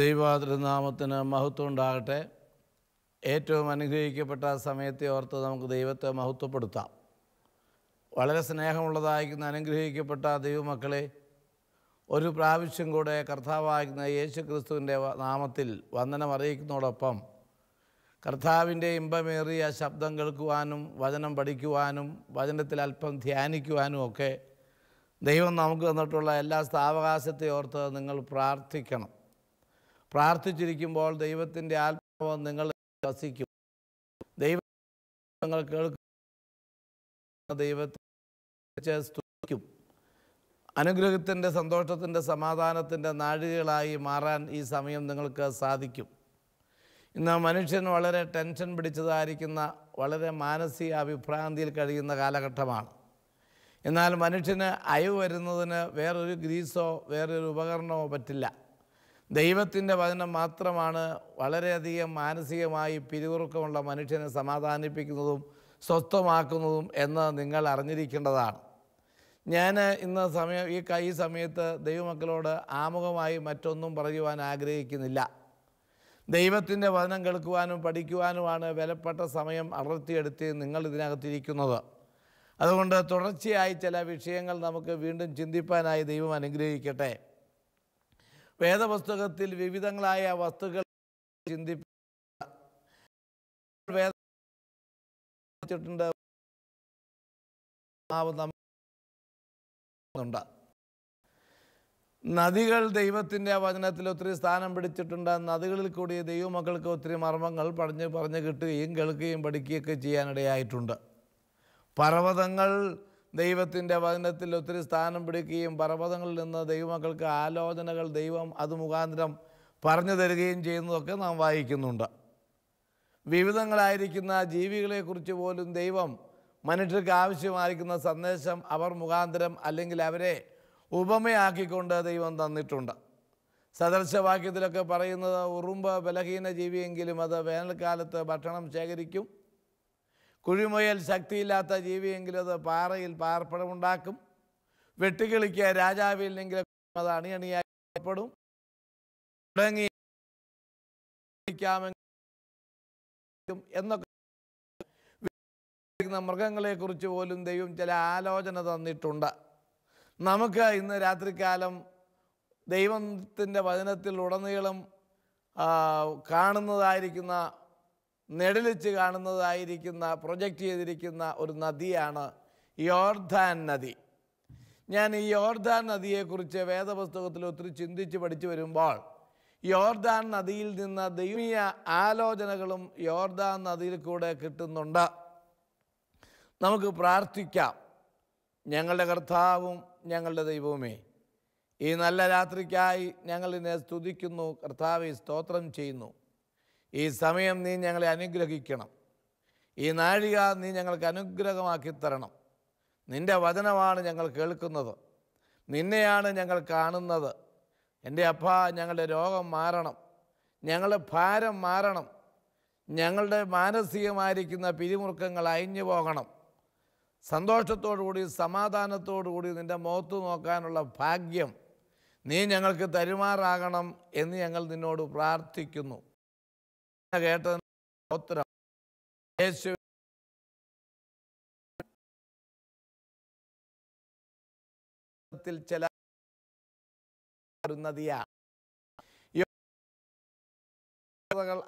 ദൈവാതൃനാമത്തിന് മഹത്വം ഉണ്ടാകട്ടെ ഏറ്റവും അനുഗ്രഹിക്കപ്പെട്ട സമയത്തെ ഓർത്ത് നമുക്ക് ദൈവത്തെ മഹത്വപ്പെടുത്താം വളരെ സ്നേഹമുള്ളതായിരിക്കുന്ന അനുഗ്രഹിക്കപ്പെട്ട ദൈവമക്കളെ ഒരു പ്രാവശ്യം കൂടെ കർത്താവായിരിക്കുന്ന യേശു ക്രിസ്തുവിൻ്റെ നാമത്തിൽ വന്ദനം അറിയിക്കുന്നതോടൊപ്പം കർത്താവിൻ്റെ ഇമ്പമേറിയ ശബ്ദം കേൾക്കുവാനും വചനം പഠിക്കുവാനും വചനത്തിൽ അല്പം ധ്യാനിക്കുവാനും ഒക്കെ ദൈവം നമുക്ക് തന്നിട്ടുള്ള എല്ലാ സ്ഥാവകാശത്തെ ഓർത്ത് നിങ്ങൾ പ്രാർത്ഥിക്കണം പ്രാർത്ഥിച്ചിരിക്കുമ്പോൾ ദൈവത്തിൻ്റെ ആത്മാവ് നിങ്ങൾ വസിക്കും ദൈവം നിങ്ങൾ ദൈവത്തെ സ്തുതിക്കും അനുഗ്രഹത്തിൻ്റെ സന്തോഷത്തിൻ്റെ സമാധാനത്തിൻ്റെ നാഴികളായി മാറാൻ ഈ സമയം നിങ്ങൾക്ക് സാധിക്കും ഇന്ന് മനുഷ്യൻ വളരെ ടെൻഷൻ പിടിച്ചതായിരിക്കുന്ന വളരെ മാനസിക അഭിഭ്രാന്തിയിൽ കഴിയുന്ന കാലഘട്ടമാണ് എന്നാൽ മനുഷ്യന് അയവ് വരുന്നതിന് വേറൊരു ഗ്രീസോ വേറൊരു ഉപകരണമോ പറ്റില്ല ദൈവത്തിൻ്റെ വചനം മാത്രമാണ് വളരെയധികം മാനസികമായി പിരിവുറുക്കമുള്ള മനുഷ്യനെ സമാധാനിപ്പിക്കുന്നതും സ്വസ്ഥമാക്കുന്നതും എന്ന് നിങ്ങൾ അറിഞ്ഞിരിക്കേണ്ടതാണ് ഞാൻ ഇന്ന് സമയം ഈ ഈ സമയത്ത് ദൈവമക്കളോട് ആമുഖമായി മറ്റൊന്നും പറയുവാൻ ആഗ്രഹിക്കുന്നില്ല ദൈവത്തിൻ്റെ വചനം കേൾക്കുവാനും പഠിക്കുവാനുമാണ് വിലപ്പെട്ട സമയം അടർത്തിയെടുത്ത് നിങ്ങൾ ഇതിനകത്തിരിക്കുന്നത് അതുകൊണ്ട് തുടർച്ചയായി ചില വിഷയങ്ങൾ നമുക്ക് വീണ്ടും ചിന്തിപ്പാനായി ദൈവം അനുഗ്രഹിക്കട്ടെ വേദപുസ്തകത്തിൽ വിവിധങ്ങളായ വസ്തുക്കൾ ചിന്തിപ്പിച്ചിട്ടുണ്ട് നദികൾ ദൈവത്തിൻ്റെ വചനത്തിൽ ഒത്തിരി സ്ഥാനം പിടിച്ചിട്ടുണ്ട് നദികളിൽ കൂടി ദൈവമക്കൾക്ക് ഒത്തിരി മർമ്മങ്ങൾ പറഞ്ഞ് പറഞ്ഞ് കിട്ടുകയും കേൾക്കുകയും പഠിക്കുകയൊക്കെ ചെയ്യാനിടയായിട്ടുണ്ട് പർവ്വതങ്ങൾ ദൈവത്തിൻ്റെ വചനത്തിൽ ഒത്തിരി സ്ഥാനം പിടിക്കുകയും പർവ്വതങ്ങളിൽ നിന്ന് ദൈവമക്കൾക്ക് ആലോചനകൾ ദൈവം അത് മുഖാന്തരം പറഞ്ഞു തരികയും ചെയ്യുന്നതൊക്കെ നാം വായിക്കുന്നുണ്ട് വിവിധങ്ങളായിരിക്കുന്ന ജീവികളെക്കുറിച്ച് പോലും ദൈവം മനുഷ്യർക്ക് ആവശ്യമായിരിക്കുന്ന സന്ദേശം അവർ മുഖാന്തരം അല്ലെങ്കിൽ അവരെ ഉപമയാക്കിക്കൊണ്ട് ദൈവം തന്നിട്ടുണ്ട് സദർശവാക്യത്തിലൊക്കെ പറയുന്നത് ഉറുമ്പ് ബലഹീന ജീവിയെങ്കിലും അത് വേനൽക്കാലത്ത് ഭക്ഷണം ശേഖരിക്കും കുഴിമുയൽ ശക്തിയില്ലാത്ത ജീവിയെങ്കിലും അത് പാറയിൽ പാർപ്പടമുണ്ടാക്കും വെട്ടുകിളിക്ക് രാജാവില്ലെങ്കിൽ അത് അണിയണിയായി തുടങ്ങി എന്നൊക്കെ മൃഗങ്ങളെക്കുറിച്ച് പോലും ദൈവം ചില ആലോചന തന്നിട്ടുണ്ട് നമുക്ക് ഇന്ന് രാത്രികാലം ദൈവത്തിൻ്റെ വചനത്തിൽ ഉടനീളം കാണുന്നതായിരിക്കുന്ന നെടലിച്ച് കാണുന്നതായിരിക്കുന്ന പ്രൊജക്റ്റ് ചെയ്തിരിക്കുന്ന ഒരു നദിയാണ് യോർധാൻ നദി ഞാൻ ഈ യോർധാൻ നദിയെക്കുറിച്ച് വേദപുസ്തകത്തിൽ ഒത്തിരി ചിന്തിച്ച് പഠിച്ചു വരുമ്പോൾ യോർദാൻ നദിയിൽ നിന്ന് ദൈവീയ ആലോചനകളും യോർദാൻ നദിയിൽ കൂടെ കിട്ടുന്നുണ്ട് നമുക്ക് പ്രാർത്ഥിക്കാം ഞങ്ങളുടെ കർത്താവും ഞങ്ങളുടെ ദൈവവുമേ ഈ നല്ല രാത്രിക്കായി ഞങ്ങളിനെ സ്തുതിക്കുന്നു കർത്താവെ സ്തോത്രം ചെയ്യുന്നു ഈ സമയം നീ ഞങ്ങളെ അനുഗ്രഹിക്കണം ഈ നാഴിക നീ ഞങ്ങൾക്ക് അനുഗ്രഹമാക്കി തരണം നിൻ്റെ വചനമാണ് ഞങ്ങൾ കേൾക്കുന്നത് നിന്നെയാണ് ഞങ്ങൾ കാണുന്നത് എൻ്റെ അപ്പ ഞങ്ങളുടെ രോഗം മാറണം ഞങ്ങളുടെ ഭാരം മാറണം ഞങ്ങളുടെ മാനസികമായിരിക്കുന്ന പിരിമുറുക്കങ്ങൾ അഴിഞ്ഞു പോകണം സന്തോഷത്തോടുകൂടി സമാധാനത്തോടുകൂടി നിൻ്റെ മുഖത്ത് നോക്കാനുള്ള ഭാഗ്യം നീ ഞങ്ങൾക്ക് തരുമാറാകണം എന്ന് ഞങ്ങൾ നിന്നോട് പ്രാർത്ഥിക്കുന്നു കേട്ടത് സ്തോത്രം യേശു ചില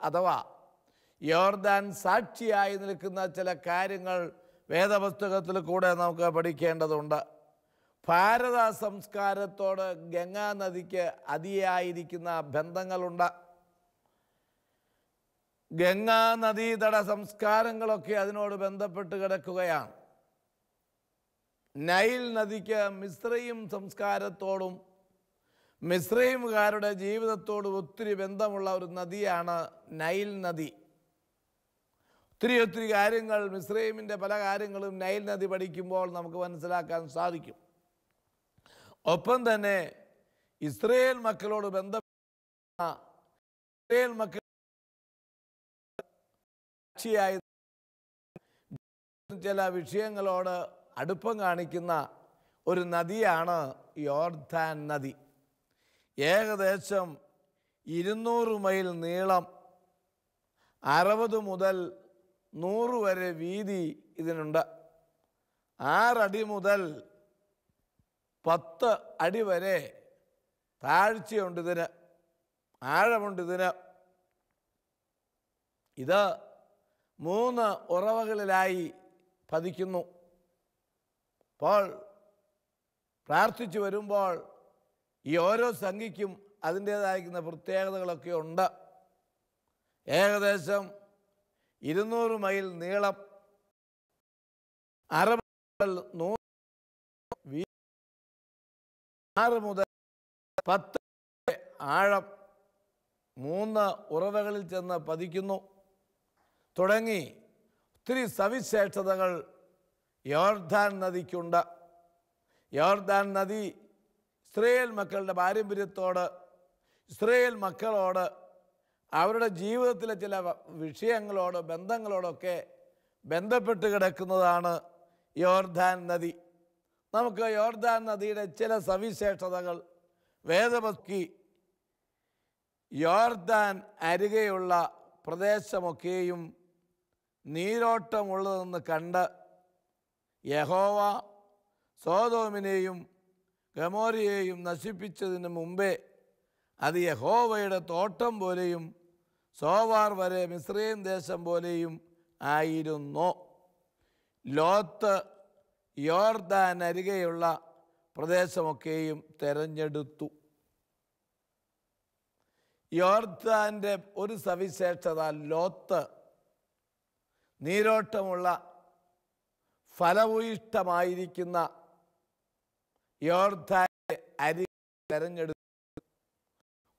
അഥവാ യോർദാൻ സാക്ഷിയായി നിൽക്കുന്ന ചില കാര്യങ്ങൾ വേദപുസ്തകത്തിൽ കൂടെ നമുക്ക് പഠിക്കേണ്ടതുണ്ട് ഭാരത സംസ്കാരത്തോട് ഗംഗാനദിക്ക് അതിയായിരിക്കുന്ന ബന്ധങ്ങളുണ്ട് ഗംഗാ നദീതട സംസ്കാരങ്ങളൊക്കെ അതിനോട് ബന്ധപ്പെട്ട് കിടക്കുകയാണ് നൈൽ നദിക്ക് മിശ്രയും സംസ്കാരത്തോടും മിശ്രയുംകാരുടെ ജീവിതത്തോടും ഒത്തിരി ബന്ധമുള്ള ഒരു നദിയാണ് നൈൽ നദി ഒത്തിരി ഒത്തിരി കാര്യങ്ങൾ മിശ്രൈമിൻ്റെ പല കാര്യങ്ങളും നൈൽ നദി പഠിക്കുമ്പോൾ നമുക്ക് മനസ്സിലാക്കാൻ സാധിക്കും ഒപ്പം തന്നെ ഇസ്രയേൽ മക്കളോട് ബന്ധപ്പെട്ട ഇസ്രയേൽ മക്കൾ സാക്ഷിയായി ചില വിഷയങ്ങളോട് അടുപ്പം കാണിക്കുന്ന ഒരു നദിയാണ് യോർധാൻ നദി ഏകദേശം ഇരുന്നൂറ് മൈൽ നീളം അറുപത് മുതൽ നൂറ് വരെ വീതി ഇതിനുണ്ട് ആറടി മുതൽ പത്ത് അടി വരെ താഴ്ചയുണ്ട് ഇതിന് ആഴമുണ്ട് ഇതിന് ഇത് മൂന്ന് ഉറവകളിലായി പതിക്കുന്നു പോൾ പ്രാർത്ഥിച്ചു വരുമ്പോൾ ഈ ഓരോ സംഖ്യയ്ക്കും അതിൻ്റേതായിരിക്കുന്ന പ്രത്യേകതകളൊക്കെ ഉണ്ട് ഏകദേശം ഇരുന്നൂറ് മൈൽ നീളം അര മുതൽ ആറ് മുതൽ പത്ത് ആഴം മൂന്ന് ഉറവകളിൽ ചെന്ന് പതിക്കുന്നു തുടങ്ങി ഒത്തിരി സവിശേഷതകൾ യോർദാൻ നദിക്കുണ്ട് യോർദാൻ നദി ഇസ്രയേൽ മക്കളുടെ പാരമ്പര്യത്തോട് ഇസ്രയേൽ മക്കളോട് അവരുടെ ജീവിതത്തിലെ ചില വിഷയങ്ങളോട് ബന്ധങ്ങളോടൊക്കെ ബന്ധപ്പെട്ട് കിടക്കുന്നതാണ് യോർദാൻ നദി നമുക്ക് യോർദാൻ നദിയുടെ ചില സവിശേഷതകൾ വേദപക്കി യോർദാൻ അരികെയുള്ള പ്രദേശമൊക്കെയും നീരോട്ടമുള്ളതെന്ന് കണ്ട് യഹോവ സോതോമിനെയും ഗമോരിയെയും നശിപ്പിച്ചതിന് മുമ്പേ അത് യഹോവയുടെ തോട്ടം പോലെയും സോവാർ വരെ മിശ്രീം ദേശം പോലെയും ആയിരുന്നു ലോത്ത് യോർദാൻ അരികെയുള്ള പ്രദേശമൊക്കെയും തിരഞ്ഞെടുത്തു യോർദാൻ്റെ ഒരു സവിശേഷത ലോത്ത് നീരോട്ടമുള്ള ഫലഭൂയിഷ്ടമായിരിക്കുന്ന യോർധായെ അരി തെരഞ്ഞെടുത്ത്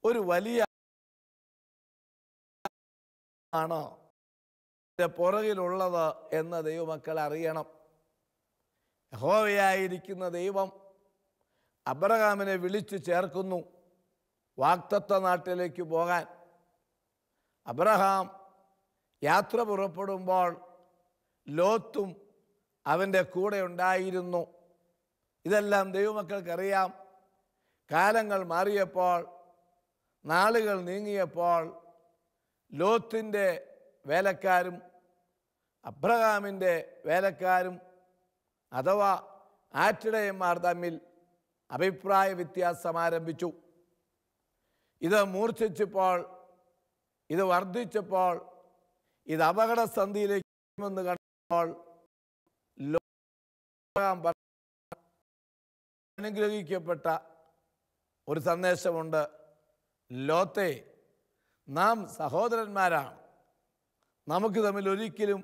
ഒരു വലിയ ആണോ പുറകിലുള്ളത് എന്ന് ദൈവമക്കൾ അറിയണം യഹോവയായിരിക്കുന്ന ദൈവം അബ്രഹാമിനെ വിളിച്ചു ചേർക്കുന്നു വാക്തത്വ നാട്ടിലേക്ക് പോകാൻ അബ്രഹാം യാത്ര പുറപ്പെടുമ്പോൾ ലോത്തും അവൻ്റെ കൂടെ ഉണ്ടായിരുന്നു ഇതെല്ലാം ദൈവമക്കൾക്കറിയാം കാലങ്ങൾ മാറിയപ്പോൾ നാളുകൾ നീങ്ങിയപ്പോൾ ലോത്തിൻ്റെ വേലക്കാരും അബ്രഹാമിൻ്റെ വേലക്കാരും അഥവാ ആറ്റിടയന്മാർ തമ്മിൽ അഭിപ്രായ വ്യത്യാസം ആരംഭിച്ചു ഇത് മൂർച്ഛിച്ചപ്പോൾ ഇത് വർദ്ധിച്ചപ്പോൾ ഇത് അപകടസന്ധിയിലേക്ക് എന്ന് കണ്ടപ്പോൾ അനുഗ്രഹിക്കപ്പെട്ട ഒരു സന്ദേശമുണ്ട് ലോത്തെ നാം സഹോദരന്മാരാണ് നമുക്ക് തമ്മിൽ ഒരിക്കലും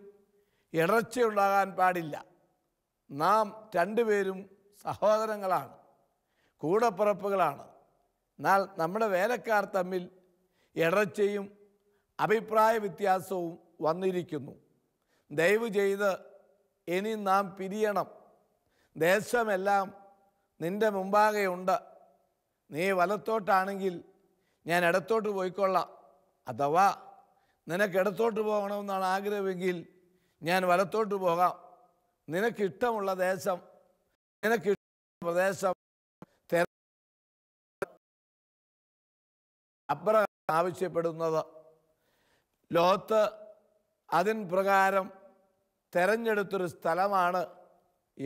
ഇടർച്ചയുണ്ടാകാൻ പാടില്ല നാം രണ്ടുപേരും സഹോദരങ്ങളാണ് കൂടപ്പിറപ്പുകളാണ് എന്നാൽ നമ്മുടെ വേലക്കാർ തമ്മിൽ ഇടർച്ചയും അഭിപ്രായ വ്യത്യാസവും വന്നിരിക്കുന്നു ദയവ് ചെയ്ത് ഇനി നാം പിരിയണം ദേശമെല്ലാം നിൻ്റെ മുമ്പാകെയുണ്ട് നീ വലത്തോട്ടാണെങ്കിൽ ഞാൻ ഇടത്തോട്ട് പോയിക്കൊള്ളാം അഥവാ നിനക്ക് ഇടത്തോട്ട് പോകണമെന്നാണ് ആഗ്രഹമെങ്കിൽ ഞാൻ വലത്തോട്ട് പോകാം നിനക്കിഷ്ടമുള്ള ദേശം നിനക്ക് പ്രദേശം അബ്രഹാം ആവശ്യപ്പെടുന്നത് ലോത്ത് അതിൻ പ്രകാരം തെരഞ്ഞെടുത്തൊരു സ്ഥലമാണ്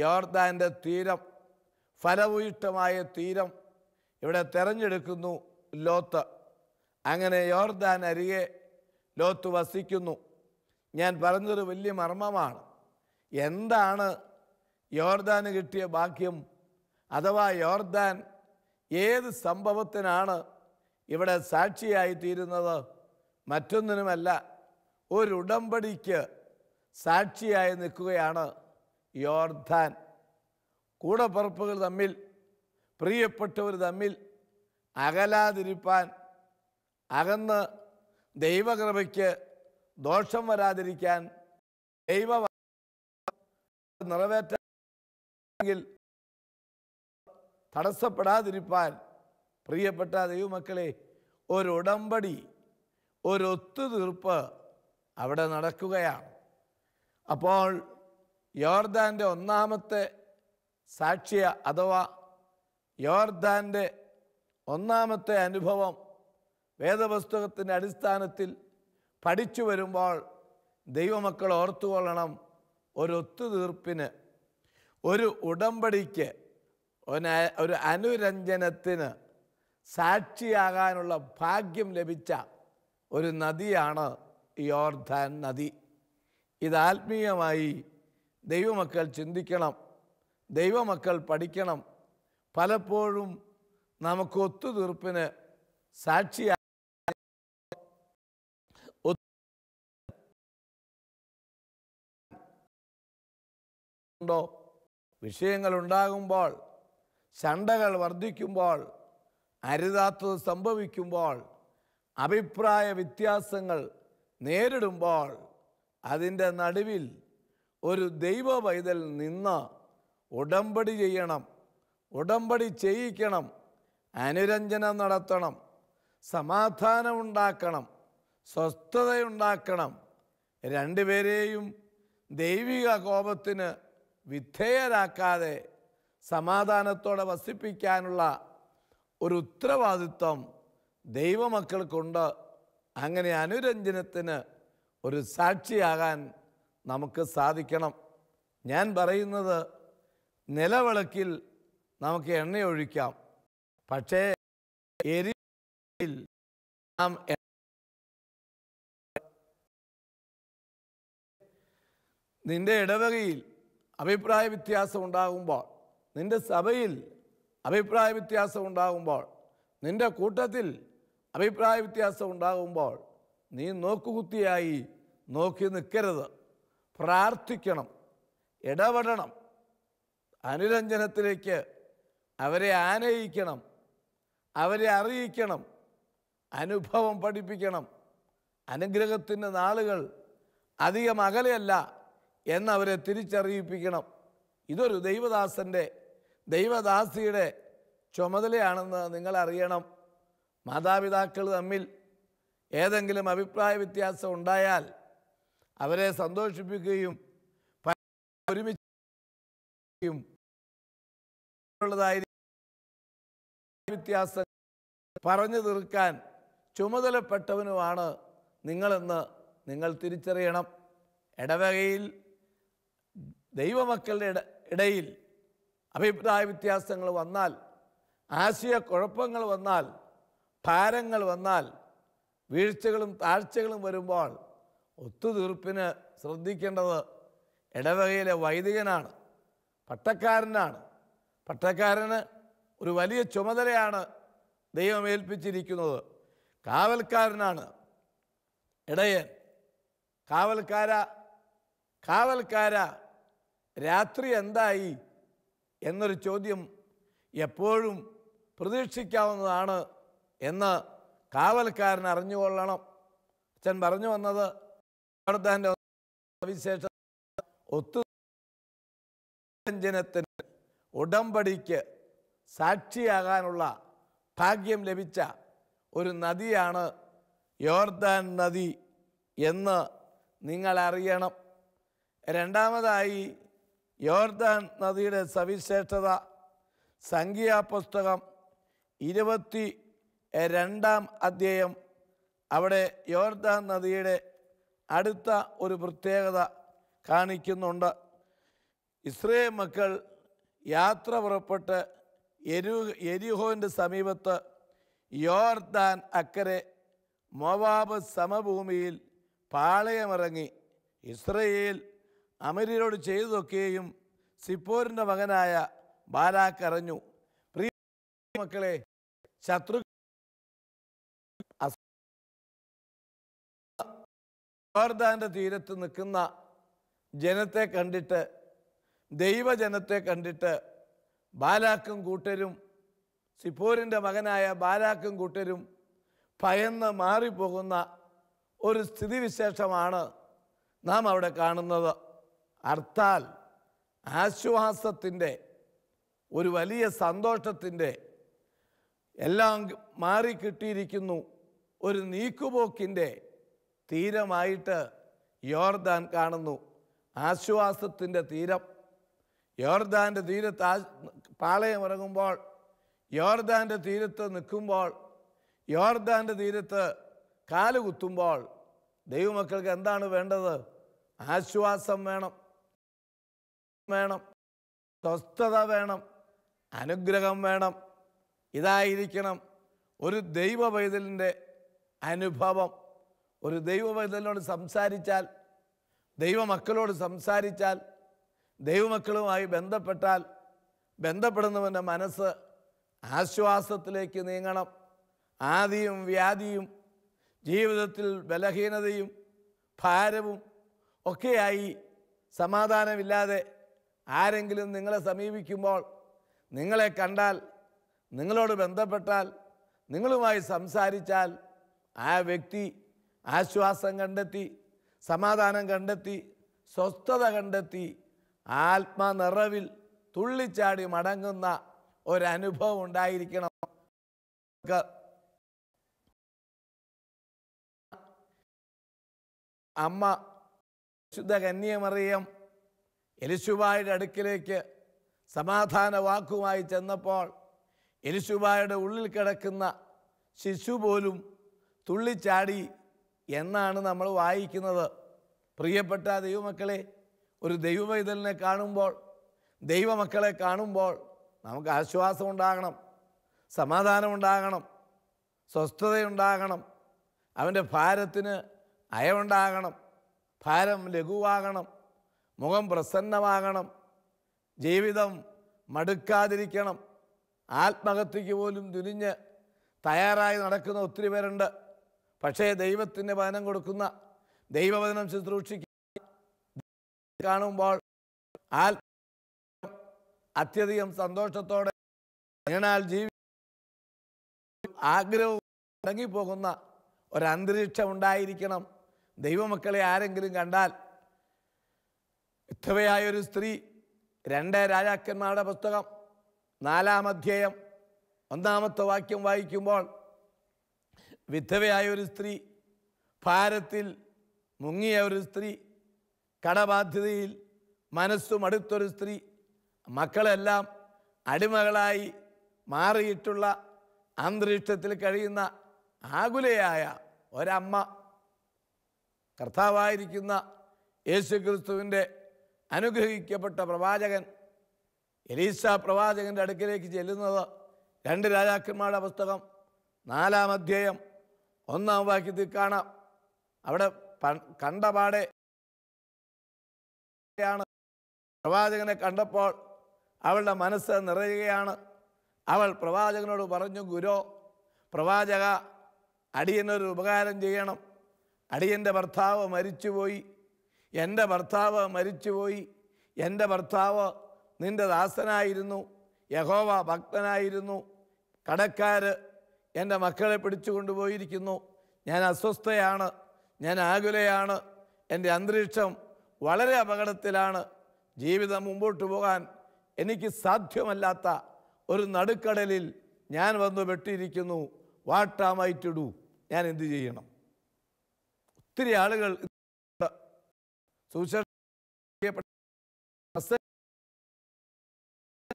യോർദാൻ്റെ തീരം ഫലഭൂയിഷ്ടമായ തീരം ഇവിടെ തെരഞ്ഞെടുക്കുന്നു ലോത്ത് അങ്ങനെ യോർദാൻ അരികെ ലോത്ത് വസിക്കുന്നു ഞാൻ പറഞ്ഞൊരു വലിയ മർമ്മമാണ് എന്താണ് യോർദാന് കിട്ടിയ ഭാഗ്യം അഥവാ യോർദാൻ ഏത് സംഭവത്തിനാണ് ഇവിടെ സാക്ഷിയായി തീരുന്നത് മറ്റൊന്നിനുമല്ല ഒരു ഉടമ്പടിക്ക് സാക്ഷിയായി നിൽക്കുകയാണ് യോർദാൻ കൂടപ്പറപ്പുകൾ തമ്മിൽ പ്രിയപ്പെട്ടവർ തമ്മിൽ അകലാതിരിപ്പാൻ അകന്ന് ദൈവകൃപയ്ക്ക് ദോഷം വരാതിരിക്കാൻ ദൈവ നിറവേറ്റാങ്കിൽ തടസ്സപ്പെടാതിരിപ്പാൻ പ്രിയപ്പെട്ട ദൈവമക്കളെ ഒരു ഉടമ്പടി ഒരു ഒത്തുതീർപ്പ് അവിടെ നടക്കുകയാണ് അപ്പോൾ യോർദാൻ്റെ ഒന്നാമത്തെ സാക്ഷ്യ അഥവാ യോർദാൻ്റെ ഒന്നാമത്തെ അനുഭവം വേദപുസ്തകത്തിൻ്റെ അടിസ്ഥാനത്തിൽ പഠിച്ചു വരുമ്പോൾ ദൈവമക്കൾ ഓർത്തുകൊള്ളണം ഒരു ഒത്തുതീർപ്പിന് ഒരു ഉടമ്പടിക്ക് ഒരു അനുരഞ്ജനത്തിന് സാക്ഷിയാകാനുള്ള ഭാഗ്യം ലഭിച്ച ഒരു നദിയാണ് യോർധാൻ നദി ഇത് ആത്മീയമായി ദൈവമക്കൾ ചിന്തിക്കണം ദൈവമക്കൾ പഠിക്കണം പലപ്പോഴും നമുക്ക് ഒത്തുതീർപ്പിന് സാക്ഷിയാ വിഷയങ്ങൾ ഉണ്ടാകുമ്പോൾ ചണ്ടകൾ വർദ്ധിക്കുമ്പോൾ അരുതാത്തത് സംഭവിക്കുമ്പോൾ അഭിപ്രായ വ്യത്യാസങ്ങൾ നേരിടുമ്പോൾ അതിൻ്റെ നടുവിൽ ഒരു ദൈവ പൈതൽ നിന്ന് ഉടമ്പടി ചെയ്യണം ഉടമ്പടി ചെയ്യിക്കണം അനുരഞ്ജനം നടത്തണം സമാധാനം ഉണ്ടാക്കണം സ്വസ്ഥതയുണ്ടാക്കണം രണ്ടുപേരെയും ദൈവിക കോപത്തിന് വിധേയരാക്കാതെ സമാധാനത്തോടെ വസിപ്പിക്കാനുള്ള ഒരു ഉത്തരവാദിത്വം ദൈവമക്കൾക്കുണ്ട് അങ്ങനെ അനുരഞ്ജനത്തിന് ഒരു സാക്ഷിയാകാൻ നമുക്ക് സാധിക്കണം ഞാൻ പറയുന്നത് നിലവിളക്കിൽ നമുക്ക് എണ്ണയൊഴിക്കാം പക്ഷേ എരിയിൽ നിന്റെ ഇടവകയിൽ അഭിപ്രായ വ്യത്യാസം ഉണ്ടാകുമ്പോൾ നിന്റെ സഭയിൽ അഭിപ്രായ വ്യത്യാസം ഉണ്ടാകുമ്പോൾ നിന്റെ കൂട്ടത്തിൽ അഭിപ്രായ വ്യത്യാസം ഉണ്ടാകുമ്പോൾ നീ നോക്കുകുത്തിയായി നോക്കി നിൽക്കരുത് പ്രാർത്ഥിക്കണം ഇടപെടണം അനുരഞ്ജനത്തിലേക്ക് അവരെ ആനയിക്കണം അവരെ അറിയിക്കണം അനുഭവം പഠിപ്പിക്കണം അനുഗ്രഹത്തിൻ്റെ നാളുകൾ അധികം അകലെയല്ല എന്നവരെ തിരിച്ചറിയിപ്പിക്കണം ഇതൊരു ദൈവദാസൻ്റെ ദൈവദാസിയുടെ ചുമതലയാണെന്ന് നിങ്ങളറിയണം മാതാപിതാക്കൾ തമ്മിൽ ഏതെങ്കിലും അഭിപ്രായ വ്യത്യാസം ഉണ്ടായാൽ അവരെ സന്തോഷിപ്പിക്കുകയും ഒരുമിച്ച് വ്യത്യാസം പറഞ്ഞു തീർക്കാൻ ചുമതലപ്പെട്ടവനുമാണ് നിങ്ങളെന്ന് നിങ്ങൾ തിരിച്ചറിയണം ഇടവകയിൽ ദൈവമക്കളുടെ ഇടയിൽ അഭിപ്രായ വ്യത്യാസങ്ങൾ വന്നാൽ ആശയക്കുഴപ്പങ്ങൾ വന്നാൽ ഭാരങ്ങൾ വന്നാൽ വീഴ്ചകളും താഴ്ചകളും വരുമ്പോൾ ഒത്തുതീർപ്പിന് ശ്രദ്ധിക്കേണ്ടത് ഇടവകയിലെ വൈദികനാണ് പട്ടക്കാരനാണ് പട്ടക്കാരന് ഒരു വലിയ ചുമതലയാണ് ദൈവം ഏൽപ്പിച്ചിരിക്കുന്നത് കാവൽക്കാരനാണ് ഇടയൻ കാവൽക്കാര കാവൽക്കാര രാത്രി എന്തായി എന്നൊരു ചോദ്യം എപ്പോഴും പ്രതീക്ഷിക്കാവുന്നതാണ് എന്ന് കാവൽക്കാരൻ അറിഞ്ഞുകൊള്ളണം അച്ഛൻ പറഞ്ഞു വന്നത് അടുത്തൻ്റെ സവിശേഷം ഒത്തു വ്യഞ്ജനത്തിന് ഉടമ്പടിക്ക് സാക്ഷിയാകാനുള്ള ഭാഗ്യം ലഭിച്ച ഒരു നദിയാണ് യോർദാൻ നദി എന്ന് നിങ്ങളറിയണം രണ്ടാമതായി യോർദാൻ നദിയുടെ സവിശേഷത സംഖ്യാപുസ്തകം ഇരുപത്തി രണ്ടാം അധ്യായം അവിടെ യോർദാൻ നദിയുടെ അടുത്ത ഒരു പ്രത്യേകത കാണിക്കുന്നുണ്ട് ഇസ്രയേൽ മക്കൾ യാത്ര പുറപ്പെട്ട് എരു എരിഹോൻ്റെ സമീപത്ത് യോർദാൻ അക്കരെ മോവാബ് സമഭൂമിയിൽ പാളയമിറങ്ങി ഇസ്രയേൽ അമരിയോട് ചെയ്തതൊക്കെയും സിപ്പോരിൻ്റെ മകനായ ബാലാക്കറിഞ്ഞു പ്രിയ മക്കളെ ശത്രു യോർദാൻ്റെ തീരത്ത് നിൽക്കുന്ന ജനത്തെ കണ്ടിട്ട് ദൈവജനത്തെ കണ്ടിട്ട് ബാലാക്കും കൂട്ടരും സിപ്പോരിൻ്റെ മകനായ ബാലാക്കും കൂട്ടരും ഭയന്ന് മാറിപ്പോകുന്ന ഒരു സ്ഥിതിവിശേഷമാണ് നാം അവിടെ കാണുന്നത് അർത്ഥാൽ ആശ്വാസത്തിൻ്റെ ഒരു വലിയ സന്തോഷത്തിൻ്റെ എല്ലാം മാറിക്കിട്ടിയിരിക്കുന്നു ഒരു നീക്കുപോക്കിൻ്റെ തീരമായിട്ട് യോർദാൻ കാണുന്നു ആശ്വാസത്തിൻ്റെ തീരം യോർദാൻ്റെ തീരത്ത് ആ പാളയം ഇറങ്ങുമ്പോൾ യോർദാൻ്റെ തീരത്ത് നിൽക്കുമ്പോൾ യോർദാൻ്റെ തീരത്ത് കാല് കുത്തുമ്പോൾ ദൈവമക്കൾക്ക് എന്താണ് വേണ്ടത് ആശ്വാസം വേണം വേണം സ്വസ്ഥത വേണം അനുഗ്രഹം വേണം ഇതായിരിക്കണം ഒരു ദൈവ പൈതലിൻ്റെ അനുഭവം ഒരു ദൈവമക്കളോട് സംസാരിച്ചാൽ ദൈവമക്കളോട് സംസാരിച്ചാൽ ദൈവമക്കളുമായി ബന്ധപ്പെട്ടാൽ ബന്ധപ്പെടുന്നവൻ്റെ മനസ്സ് ആശ്വാസത്തിലേക്ക് നീങ്ങണം ആദിയും വ്യാധിയും ജീവിതത്തിൽ ബലഹീനതയും ഭാരവും ഒക്കെയായി സമാധാനമില്ലാതെ ആരെങ്കിലും നിങ്ങളെ സമീപിക്കുമ്പോൾ നിങ്ങളെ കണ്ടാൽ നിങ്ങളോട് ബന്ധപ്പെട്ടാൽ നിങ്ങളുമായി സംസാരിച്ചാൽ ആ വ്യക്തി ആശ്വാസം കണ്ടെത്തി സമാധാനം കണ്ടെത്തി സ്വസ്ഥത കണ്ടെത്തി ആത്മാ നിറവിൽ തുള്ളിച്ചാടി മടങ്ങുന്ന ഒരനുഭവം ഉണ്ടായിരിക്കണം അമ്മ ശുദ്ധ കന്യമറിയം എലിശുബായുടെ അടുക്കിലേക്ക് സമാധാന വാക്കുമായി ചെന്നപ്പോൾ എലിശുബായുടെ ഉള്ളിൽ കിടക്കുന്ന ശിശു പോലും തുള്ളിച്ചാടി എന്നാണ് നമ്മൾ വായിക്കുന്നത് പ്രിയപ്പെട്ട ദൈവമക്കളെ ഒരു ദൈവവൈതലിനെ കാണുമ്പോൾ ദൈവമക്കളെ കാണുമ്പോൾ നമുക്ക് ആശ്വാസം ഉണ്ടാകണം സമാധാനം ഉണ്ടാകണം സ്വസ്ഥതയുണ്ടാകണം അവൻ്റെ ഭാരത്തിന് അയവുണ്ടാകണം ഭാരം ലഘുവാകണം മുഖം പ്രസന്നമാകണം ജീവിതം മടുക്കാതിരിക്കണം ആത്മഹത്യയ്ക്ക് പോലും തുനിഞ്ഞ് തയ്യാറായി നടക്കുന്ന ഒത്തിരി പേരുണ്ട് പക്ഷേ ദൈവത്തിൻ്റെ വചനം കൊടുക്കുന്ന ദൈവവചനം ശുശ്രൂഷിക്കുക കാണുമ്പോൾ ആൽ അത്യധികം സന്തോഷത്തോടെ ഞാൻ ജീവി ആഗ്രഹവും ഇറങ്ങിപ്പോകുന്ന ഒരന്തരീക്ഷം ഉണ്ടായിരിക്കണം ദൈവമക്കളെ ആരെങ്കിലും കണ്ടാൽ വിധവയായൊരു സ്ത്രീ രണ്ട് രാജാക്കന്മാരുടെ പുസ്തകം നാലാം അധ്യായം ഒന്നാമത്തെ വാക്യം വായിക്കുമ്പോൾ വിധവയായ ഒരു സ്ത്രീ ഭാരത്തിൽ മുങ്ങിയ ഒരു സ്ത്രീ കടബാധ്യതയിൽ മനസ്സു അടുത്തൊരു സ്ത്രീ മക്കളെല്ലാം അടിമകളായി മാറിയിട്ടുള്ള അന്തരീക്ഷത്തിൽ കഴിയുന്ന ആകുലയായ ഒരമ്മ കർത്താവായിരിക്കുന്ന യേശു ക്രിസ്തുവിൻ്റെ അനുഗ്രഹിക്കപ്പെട്ട പ്രവാചകൻ എലീസ പ്രവാചകൻ്റെ അടുക്കിലേക്ക് ചെല്ലുന്നത് രണ്ട് രാജാക്കന്മാരുടെ പുസ്തകം നാലാം അധ്യായം ഒന്നാം വാക്യത്തിൽ കാണാം അവിടെ കണ്ടപാടെ ാണ് പ്രവാചകനെ കണ്ടപ്പോൾ അവളുടെ മനസ്സ് നിറയുകയാണ് അവൾ പ്രവാചകനോട് പറഞ്ഞു ഗുരോ പ്രവാചക അടിയനൊരു ഉപകാരം ചെയ്യണം അടിയൻ്റെ ഭർത്താവ് മരിച്ചുപോയി എൻ്റെ ഭർത്താവ് മരിച്ചുപോയി എൻ്റെ ഭർത്താവ് നിൻ്റെ ദാസനായിരുന്നു യഹോവ ഭക്തനായിരുന്നു കടക്കാർ എൻ്റെ മക്കളെ പിടിച്ചു കൊണ്ടുപോയിരിക്കുന്നു ഞാൻ അസ്വസ്ഥയാണ് ഞാൻ ആകുലയാണ് എൻ്റെ അന്തരീക്ഷം വളരെ അപകടത്തിലാണ് ജീവിതം മുമ്പോട്ട് പോകാൻ എനിക്ക് സാധ്യമല്ലാത്ത ഒരു നടുക്കടലിൽ ഞാൻ വന്നു വെട്ടിയിരിക്കുന്നു വാട്ട് ഡു ഞാൻ എന്ത് ചെയ്യണം ഒത്തിരി ആളുകൾ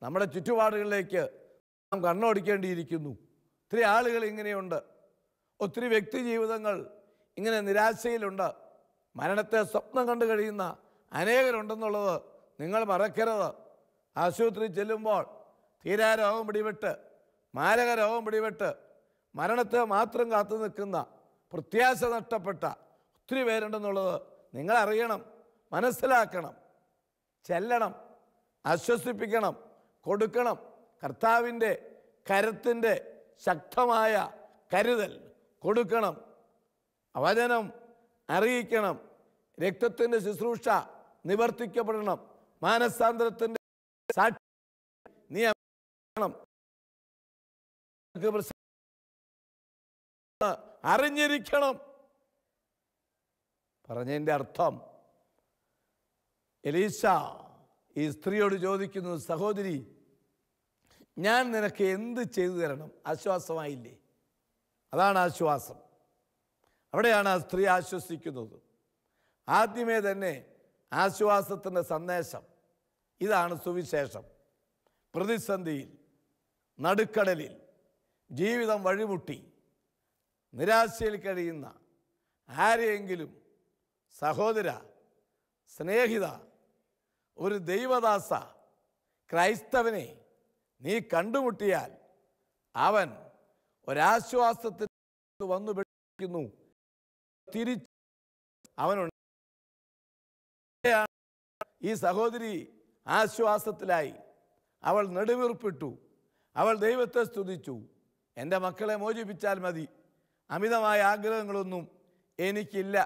നമ്മുടെ ചുറ്റുപാടുകളിലേക്ക് നാം കണ്ണോടിക്കേണ്ടിയിരിക്കുന്നു ഒത്തിരി ആളുകൾ ഇങ്ങനെയുണ്ട് ഒത്തിരി വ്യക്തി ജീവിതങ്ങൾ ഇങ്ങനെ നിരാശയിലുണ്ട് മരണത്തെ സ്വപ്നം കണ്ടു കഴിയുന്ന അനേകരുണ്ടെന്നുള്ളത് നിങ്ങൾ മറക്കരുത് ആശുപത്രി ചെല്ലുമ്പോൾ തീരാരോഗം പിടിപെട്ട് മാരക രോഗം പിടിപെട്ട് മരണത്തെ മാത്രം കാത്തു നിൽക്കുന്ന പ്രത്യാശ നഷ്ടപ്പെട്ട ഒത്തിരി പേരുണ്ടെന്നുള്ളത് നിങ്ങൾ അറിയണം മനസ്സിലാക്കണം ചെല്ലണം ആശ്വസിപ്പിക്കണം കൊടുക്കണം കർത്താവിൻ്റെ കരത്തിൻ്റെ ശക്തമായ കരുതൽ കൊടുക്കണം വചനം അറിയിക്കണം രക്തത്തിൻ്റെ ശുശ്രൂഷ നിവർത്തിക്കപ്പെടണം മാനസാന്തരത്തിൻ്റെ സാക്ഷി നിയമം അറിഞ്ഞിരിക്കണം പറഞ്ഞതിൻ്റെ അർത്ഥം എലീസ ഈ സ്ത്രീയോട് ചോദിക്കുന്നു സഹോദരി ഞാൻ നിനക്ക് എന്ത് ചെയ്തു തരണം ആശ്വാസമായില്ലേ അതാണ് ആശ്വാസം അവിടെയാണ് ആ സ്ത്രീ ആശ്വസിക്കുന്നത് ആദ്യമേ തന്നെ ആശ്വാസത്തിൻ്റെ സന്ദേശം ഇതാണ് സുവിശേഷം പ്രതിസന്ധിയിൽ നടുക്കടലിൽ ജീവിതം വഴിമുട്ടി നിരാശയിൽ കഴിയുന്ന ആരെയെങ്കിലും സഹോദര സ്നേഹിത ഒരു ദൈവദാസ ക്രൈസ്തവനെ നീ കണ്ടുമുട്ടിയാൽ അവൻ ഒരാശ്വാസത്തിൽ വന്നു പിടിക്കുന്നു തിരിച്ച് അവനുണ്ട് ഈ സഹോദരി ആശ്വാസത്തിലായി അവൾ നെടുവീർപ്പിട്ടു അവൾ ദൈവത്തെ സ്തുതിച്ചു എൻ്റെ മക്കളെ മോചിപ്പിച്ചാൽ മതി അമിതമായ ആഗ്രഹങ്ങളൊന്നും എനിക്കില്ല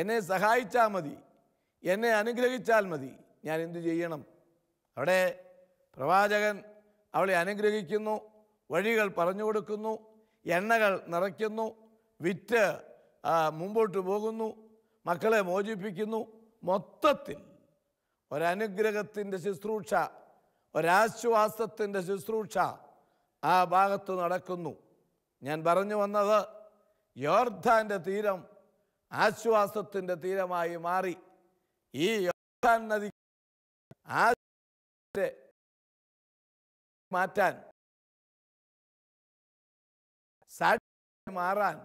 എന്നെ സഹായിച്ചാൽ മതി എന്നെ അനുഗ്രഹിച്ചാൽ മതി ഞാൻ എന്തു ചെയ്യണം അവിടെ പ്രവാചകൻ അവളെ അനുഗ്രഹിക്കുന്നു വഴികൾ പറഞ്ഞു കൊടുക്കുന്നു എണ്ണകൾ നിറയ്ക്കുന്നു വിറ്റ് മുമ്പോട്ട് പോകുന്നു മക്കളെ മോചിപ്പിക്കുന്നു മൊത്തത്തിൽ ഒരനുഗ്രഹത്തിൻ്റെ ശുശ്രൂഷ ഒരാശ്വാസത്തിൻ്റെ ശുശ്രൂഷ ആ ഭാഗത്ത് നടക്കുന്നു ഞാൻ പറഞ്ഞു വന്നത് യോർധാൻ്റെ തീരം ആശ്വാസത്തിൻ്റെ തീരമായി മാറി ഈ യോർധാൻ നദി ആ മാറ്റാൻ സാക്ഷി മാറാൻ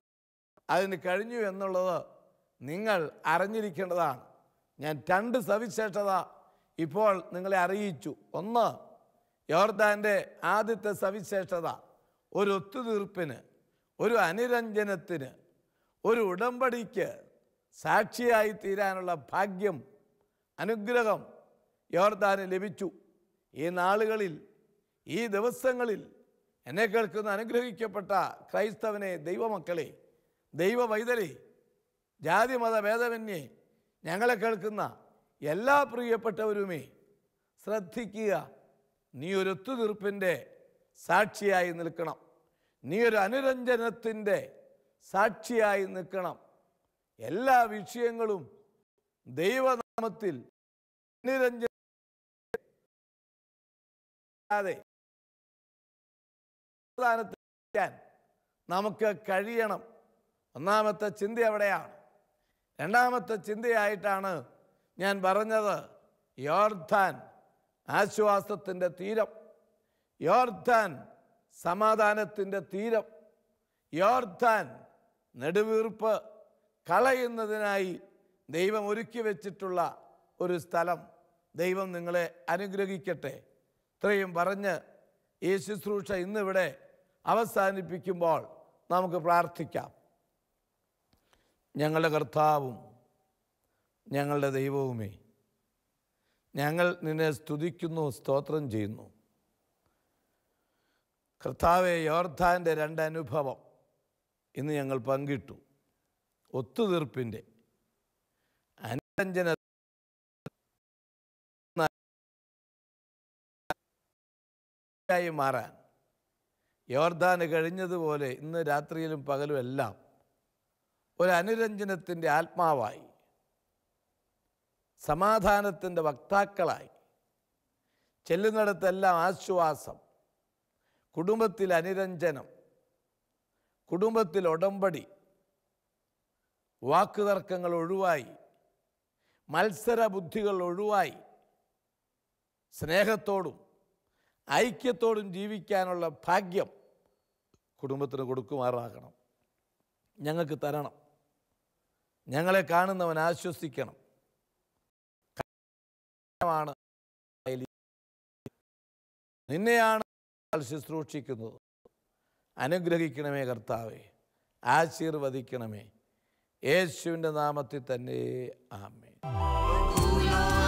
അതിന് കഴിഞ്ഞു എന്നുള്ളത് നിങ്ങൾ അറിഞ്ഞിരിക്കേണ്ടതാണ് ഞാൻ രണ്ട് സവിശേഷത ഇപ്പോൾ നിങ്ങളെ അറിയിച്ചു ഒന്ന് യോർദാൻ്റെ ആദ്യത്തെ സവിശേഷത ഒരു ഒത്തുതീർപ്പിന് ഒരു അനുരഞ്ജനത്തിന് ഒരു ഉടമ്പടിക്ക് സാക്ഷിയായി തീരാനുള്ള ഭാഗ്യം അനുഗ്രഹം യോർദാന് ലഭിച്ചു ഈ നാളുകളിൽ ഈ ദിവസങ്ങളിൽ എന്നെ കേൾക്കുന്ന അനുഗ്രഹിക്കപ്പെട്ട ക്രൈസ്തവനെ ദൈവമക്കളെ ദൈവ ജാതി മത ഭേദമന്യേ ഞങ്ങളെ കേൾക്കുന്ന എല്ലാ പ്രിയപ്പെട്ടവരുമേ ശ്രദ്ധിക്കുക നീ ഒരു ഒത്തുതീർപ്പിൻ്റെ സാക്ഷിയായി നിൽക്കണം നീ ഒരു അനുരഞ്ജനത്തിൻ്റെ സാക്ഷിയായി നിൽക്കണം എല്ലാ വിഷയങ്ങളും ദൈവനാമത്തിൽ അനുരഞ്ജന സമാധാനത്തിക്കാൻ നമുക്ക് കഴിയണം ഒന്നാമത്തെ ചിന്ത എവിടെയാണ് രണ്ടാമത്തെ ചിന്തയായിട്ടാണ് ഞാൻ പറഞ്ഞത് യോർധാൻ ആശ്വാസത്തിൻ്റെ തീരം യോർധാൻ സമാധാനത്തിൻ്റെ തീരം യോർധാൻ നെടുവീർപ്പ് കളയുന്നതിനായി ദൈവം ഒരുക്കി വെച്ചിട്ടുള്ള ഒരു സ്ഥലം ദൈവം നിങ്ങളെ അനുഗ്രഹിക്കട്ടെ ഇത്രയും പറഞ്ഞ് ഈ ശുശ്രൂഷ ഇന്നിവിടെ അവസാനിപ്പിക്കുമ്പോൾ നമുക്ക് പ്രാർത്ഥിക്കാം ഞങ്ങളുടെ കർത്താവും ഞങ്ങളുടെ ദൈവവുമേ ഞങ്ങൾ നിന്നെ സ്തുതിക്കുന്നു സ്തോത്രം ചെയ്യുന്നു കർത്താവെ യോർദ്ധാൻ്റെ രണ്ടനുഭവം ഇന്ന് ഞങ്ങൾ പങ്കിട്ടു ഒത്തുതീർപ്പിൻ്റെ അനുരഞ്ജന മാറാൻ യോർദാന് കഴിഞ്ഞതുപോലെ ഇന്ന് രാത്രിയിലും പകലും എല്ലാം ഒരു അനുരഞ്ജനത്തിൻ്റെ ആത്മാവായി സമാധാനത്തിൻ്റെ വക്താക്കളായി ചെല്ലുന്നിടത്തെല്ലാം ആശ്വാസം കുടുംബത്തിൽ അനുരഞ്ജനം കുടുംബത്തിൽ ഉടമ്പടി വാക്കുതർക്കങ്ങൾ ഒഴിവായി മത്സര ബുദ്ധികൾ ഒഴിവായി സ്നേഹത്തോടും ഐക്യത്തോടും ജീവിക്കാനുള്ള ഭാഗ്യം കുടുംബത്തിന് കൊടുക്കുമാറാകണം ഞങ്ങൾക്ക് തരണം ഞങ്ങളെ കാണുന്നവൻ ആശ്വസിക്കണം നിന്നെയാണ് ശുശ്രൂഷിക്കുന്നത് അനുഗ്രഹിക്കണമേ കർത്താവേ ആശീർവദിക്കണമേ യേശുവിൻ്റെ നാമത്തിൽ തന്നെ ആമേ